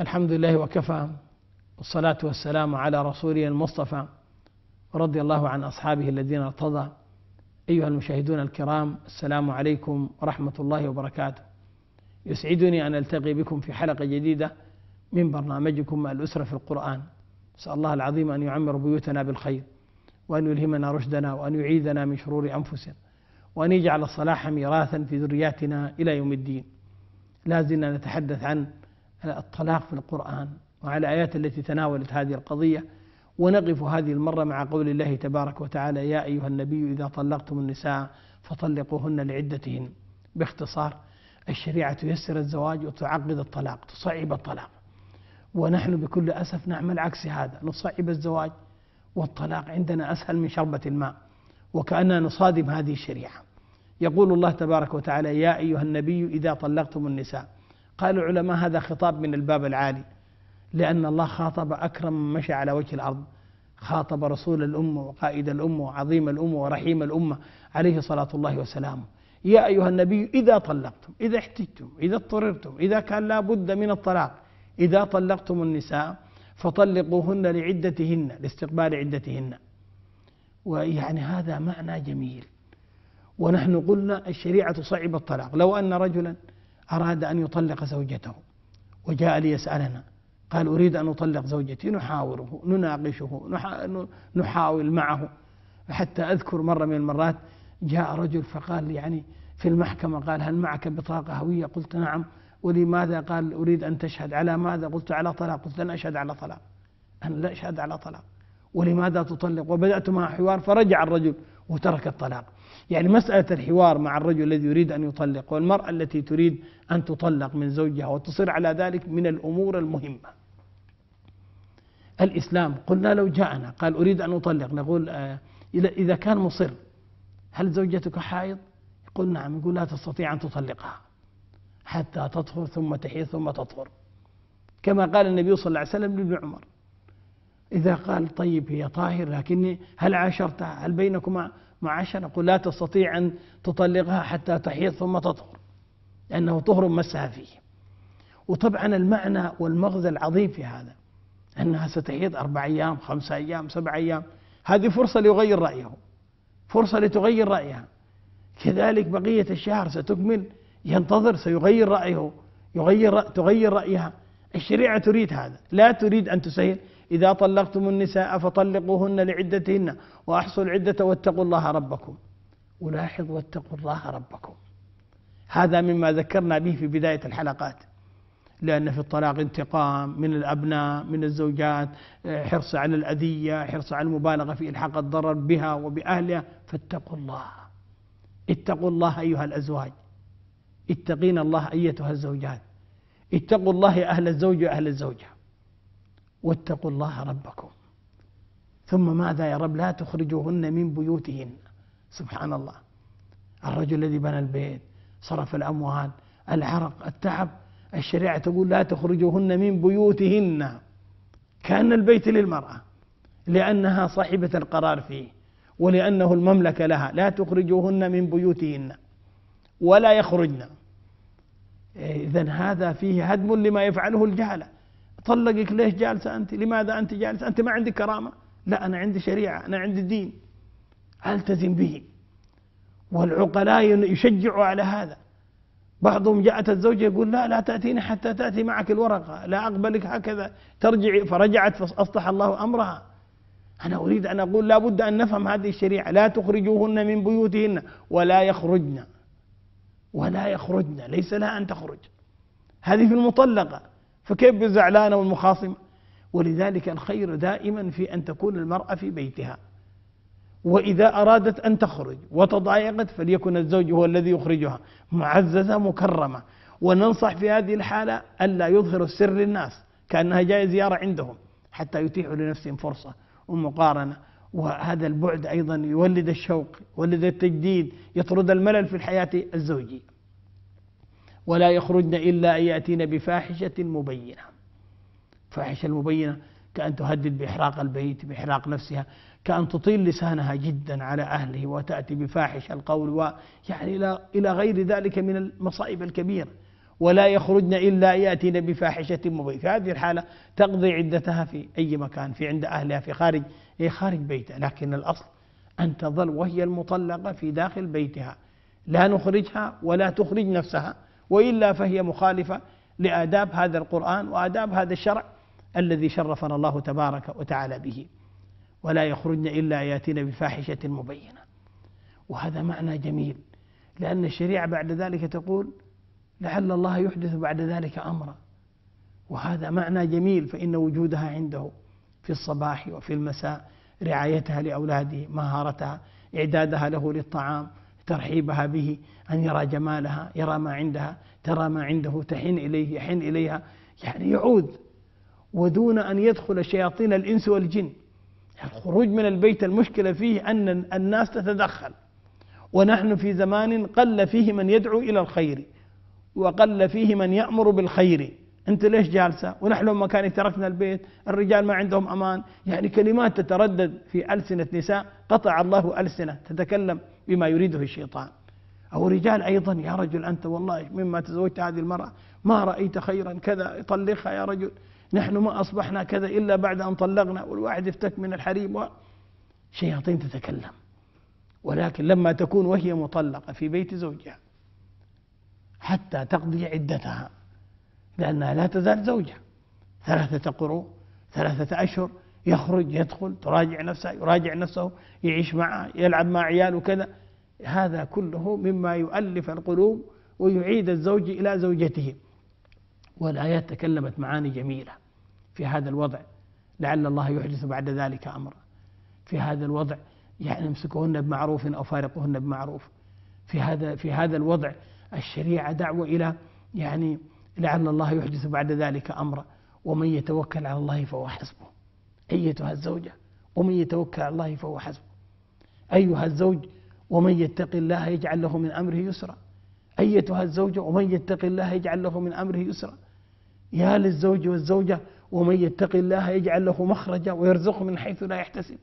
الحمد لله وكفى والصلاة والسلام على رسوله المصطفى رضي الله عن أصحابه الذين ارتضى أيها المشاهدون الكرام السلام عليكم ورحمة الله وبركاته يسعدني أن ألتقي بكم في حلقة جديدة من برنامجكم الأسرة في القرآن سأل الله العظيم أن يعمر بيوتنا بالخير وأن يلهمنا رشدنا وأن يعيذنا من شرور أنفسنا وأن يجعل الصلاح ميراثا في ذرياتنا إلى يوم الدين لازلنا نتحدث عن على الطلاق في القرآن وعلى الآيات التي تناولت هذه القضية ونقف هذه المرة مع قول الله تبارك وتعالى يا أيها النبي إذا طلقتم النساء فطلقوهن لعدتهن باختصار الشريعة تيسر الزواج وتعقد الطلاق تصعب الطلاق ونحن بكل أسف نعمل عكس هذا نصعب الزواج والطلاق عندنا أسهل من شربة الماء وكأننا نصادم هذه الشريعة يقول الله تبارك وتعالى يا أيها النبي إذا طلقتم النساء قال العلماء هذا خطاب من الباب العالي لأن الله خاطب أكرم من مشى على وجه الأرض خاطب رسول الأمة وقائد الأمة وعظيم الأمة ورحيم الأمة عليه صلاة الله وسلامه يا أيها النبي إذا طلقتم إذا احتجتم إذا اضطررتم إذا كان لا بد من الطلاق إذا طلقتم النساء فطلقوهن لعدتهن لاستقبال عدتهن ويعني هذا معنى جميل ونحن قلنا الشريعة تصعب الطلاق لو أن رجلا أراد أن يطلق زوجته وجاء ليسألنا قال أريد أن أطلق زوجتي نحاوره نناقشه نحاول معه حتى أذكر مرة من المرات جاء رجل فقال يعني في المحكمة قال هل معك بطاقة هوية قلت نعم ولماذا قال أريد أن تشهد على ماذا قلت على طلاق قلت لن أشهد على طلاق أنا لا أشهد على طلاق ولماذا تطلق وبدأت مع حوار فرجع الرجل وترك الطلاق يعني مسألة الحوار مع الرجل الذي يريد أن يطلق والمرأة التي تريد أن تطلق من زوجها وتصر على ذلك من الأمور المهمة الإسلام قلنا لو جاءنا قال أريد أن أطلق نقول آه، إذا كان مصر هل زوجتك حائض يقول نعم يقول لا تستطيع أن تطلقها حتى تطهر ثم تحيض ثم تطهر كما قال النبي صلى الله عليه وسلم لابن عمر إذا قال طيب هي طاهر لكني هل عاشرتها هل بينكما معاشرة أقول لا تستطيع أن تطلقها حتى تحيض ثم تطهر لأنه طهر مسها فيه وطبعا المعنى والمغزى العظيم في هذا أنها ستحيض أربع أيام خمسة أيام سبع أيام هذه فرصة ليغير رأيه فرصة لتغير رأيها كذلك بقية الشهر ستكمل ينتظر سيغير رأيه يغير رأ... تغير رأيها الشريعة تريد هذا لا تريد أن تسهل إذا طلقتم النساء فطلقوهن لعدتهن وأحصوا العدة واتقوا الله ربكم ولاحظ واتقوا الله ربكم هذا مما ذكرنا به في بداية الحلقات لأن في الطلاق انتقام من الأبناء من الزوجات حرص على الأذية حرص على المبالغة في إلحاق الضرر بها وبأهلها فاتقوا الله اتقوا الله أيها الأزواج اتقين الله أيتها الزوجات اتقوا الله يا أهل الزوج وأهل الزوجة واتقوا الله ربكم ثم ماذا يا رب لا تخرجوهن من بيوتهن سبحان الله الرجل الذي بنى البيت صرف الأموال العرق التعب الشريعة تقول لا تخرجوهن من بيوتهن كأن البيت للمرأة لأنها صاحبة القرار فيه ولأنه المملكة لها لا تخرجوهن من بيوتهن ولا يخرجن إذا هذا فيه هدم لما يفعله الجهله طلقك ليش جالسة أنت لماذا أنت جالسة أنت ما عندك كرامة لا أنا عندي شريعة أنا عندي دين ألتزم به والعقلاء يشجعوا على هذا بعضهم جاءت الزوجة يقول لا لا تأتيني حتى تأتي معك الورقة لا أقبلك هكذا ترجعي فرجعت فأصلح الله أمرها أنا أريد أن أقول لا بد أن نفهم هذه الشريعة لا تخرجوهن من بيوتهن ولا يخرجن ولا يخرجن ليس لها أن تخرج هذه في المطلقة فكيف بالزعلانة والمخاصمة ولذلك الخير دائما في أن تكون المرأة في بيتها وإذا أرادت أن تخرج وتضايقت فليكن الزوج هو الذي يخرجها معززة مكرمة وننصح في هذه الحالة ألا يظهر السر للناس كأنها جاية زيارة عندهم حتى يتيحوا لنفسهم فرصة ومقارنة وهذا البعد أيضا يولد الشوق يولد التجديد يطرد الملل في الحياة الزوجية ولا يخرجن إلا أن يأتين بفاحشة مبينة فاحشة مبينة كأن تهدد بإحراق البيت بإحراق نفسها كأن تطيل لسانها جدا على أهله وتأتي بفاحش القول ويعني إلى إلى غير ذلك من المصائب الكبيرة ولا يخرجن إلا يأتين بفاحشة مبينة في هذه الحالة تقضي عدتها في أي مكان في عند أهلها في خارج هي إيه، خارج بيتها لكن الأصل أن تظل وهي المطلقة في داخل بيتها لا نخرجها ولا تخرج نفسها وإلا فهي مخالفة لآداب هذا القرآن وآداب هذا الشرع الذي شرفنا الله تبارك وتعالى به ولا يخرجن إلا ياتين بفاحشة مبينة وهذا معنى جميل لأن الشريعة بعد ذلك تقول لعل الله يحدث بعد ذلك أمرا وهذا معنى جميل فإن وجودها عنده في الصباح وفي المساء رعايتها لأولاده مهارتها إعدادها له للطعام ترحيبها به أن يرى جمالها يرى ما عندها ترى ما عنده تحن إليه يحن إليها يعني يعود ودون أن يدخل شياطين الإنس والجن الخروج من البيت المشكلة فيه أن الناس تتدخل ونحن في زمان قل فيه من يدعو إلى الخير وقل فيه من يأمر بالخير أنت ليش جالسة ونحن لما كان تركنا البيت الرجال ما عندهم أمان يعني كلمات تتردد في ألسنة نساء قطع الله ألسنة تتكلم بما يريده الشيطان أو رجال أيضا يا رجل أنت والله مما تزوجت هذه المرأة ما رأيت خيرا كذا طلقها يا رجل نحن ما أصبحنا كذا إلا بعد أن طلقنا والواحد افتك من الحريم و... شياطين تتكلم ولكن لما تكون وهي مطلقة في بيت زوجها حتى تقضي عدتها لأنها لا تزال زوجة ثلاثة قروء ثلاثة أشهر يخرج يدخل تراجع نفسها يراجع نفسه يعيش معها يلعب مع عياله كذا هذا كله مما يؤلف القلوب ويعيد الزوج إلى زوجته والآيات تكلمت معاني جميلة في هذا الوضع لعل الله يحدث بعد ذلك أمرا في هذا الوضع يعني امسكوهن بمعروف أو فارقوهن بمعروف في هذا في هذا الوضع الشريعة دعوة إلى يعني لعل الله يحدث بعد ذلك أمرا ومن يتوكل على الله فهو حسبه أيتها الزوجة ومن يتوكل على الله فهو حسبه أيها الزوج ومن يتق الله يجعل له من أمره يسرا أيتها الزوجة ومن يتق الله يجعل له من أمره يسرا يا للزوج والزوجة ومن يتق الله يجعل له مخرجا ويرزقه من حيث لا يحتسب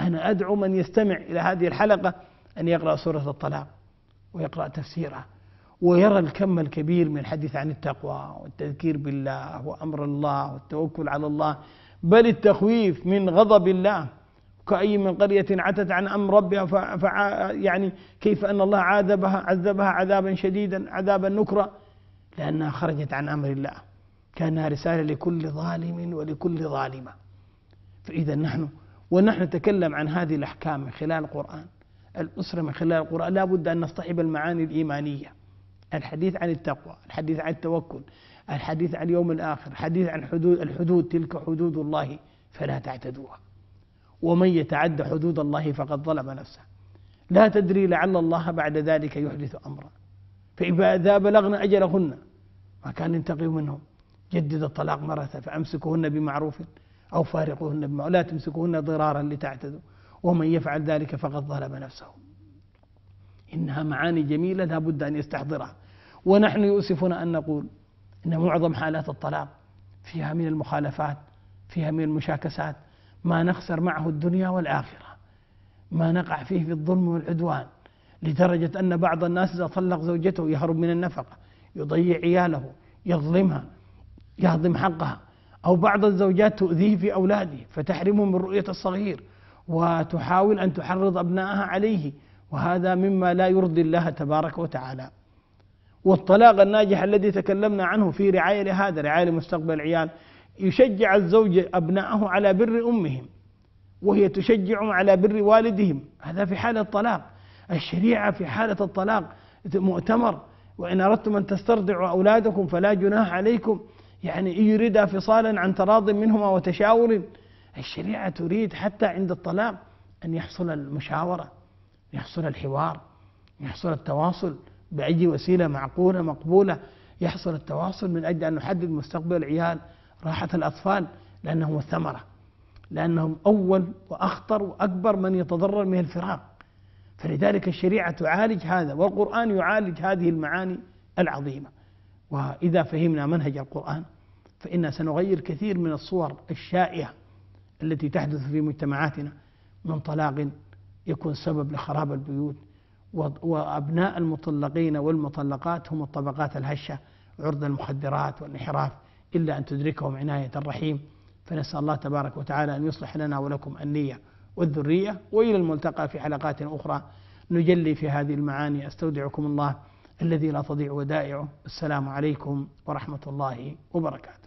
أنا أدعو من يستمع إلى هذه الحلقة أن يقرأ سورة الطلاق ويقرأ تفسيرها ويرى الكم الكبير من الحديث عن التقوى والتذكير بالله وأمر الله والتوكل على الله بل التخويف من غضب الله كأي من قرية عتت عن أمر ربها فع يعني كيف أن الله عذبها عذبها عذابا شديدا عذابا نكرا لأنها خرجت عن أمر الله كانها رسالة لكل ظالم ولكل ظالمة فإذا نحن ونحن نتكلم عن هذه الأحكام من خلال القرآن الأسرة من خلال القرآن لا بد أن نصطحب المعاني الإيمانية الحديث عن التقوى الحديث عن التوكل الحديث عن اليوم الآخر الحديث عن حدود الحدود تلك حدود الله فلا تعتدوها ومن يتعد حدود الله فقد ظلم نفسه لا تدري لعل الله بعد ذلك يحدث أمرا فإذا بلغنا أجلهن ما كان ينتقي منهم جدد الطلاق مرة فأمسكوهن بمعروف أو فارقوهن بمعروف لا تمسكوهن ضرارا لتعتدوا ومن يفعل ذلك فقد ظلم نفسه إنها معاني جميلة لا بد أن يستحضرها ونحن يؤسفنا أن نقول إن معظم حالات الطلاق فيها من المخالفات فيها من المشاكسات ما نخسر معه الدنيا والآخرة ما نقع فيه في الظلم والعدوان لدرجة أن بعض الناس إذا طلق زوجته يهرب من النفقة يضيع عياله يظلمها يهضم حقها أو بعض الزوجات تؤذيه في أولاده فتحرمه من رؤية الصغير وتحاول أن تحرض أبنائها عليه وهذا مما لا يرضي الله تبارك وتعالى والطلاق الناجح الذي تكلمنا عنه في رعاية لهذا رعاية لمستقبل العيال يشجع الزوج أبنائه على بر أمهم وهي تشجعهم على بر والدهم هذا في حالة الطلاق الشريعة في حالة الطلاق مؤتمر وإن أردتم أن تسترضعوا أولادكم فلا جناح عليكم يعني إن يريدا فصالا عن تراض منهما وتشاور الشريعة تريد حتى عند الطلاق أن يحصل المشاورة يحصل الحوار يحصل التواصل بأي وسيلة معقولة مقبولة يحصل التواصل من أجل أن نحدد مستقبل العيال راحة الأطفال لأنهم الثمرة لأنهم أول وأخطر وأكبر من يتضرر من الفراق فلذلك الشريعة تعالج هذا والقرآن يعالج هذه المعاني العظيمة وإذا فهمنا منهج القرآن فإنا سنغير كثير من الصور الشائعة التي تحدث في مجتمعاتنا من طلاق يكون سبب لخراب البيوت وأبناء المطلقين والمطلقات هم الطبقات الهشة عرض المخدرات والانحراف إلا أن تدركهم عناية الرحيم فنسأل الله تبارك وتعالى أن يصلح لنا ولكم النية والذرية وإلى الملتقى في حلقات أخرى نجلي في هذه المعاني أستودعكم الله الذي لا تضيع ودائعه السلام عليكم ورحمة الله وبركاته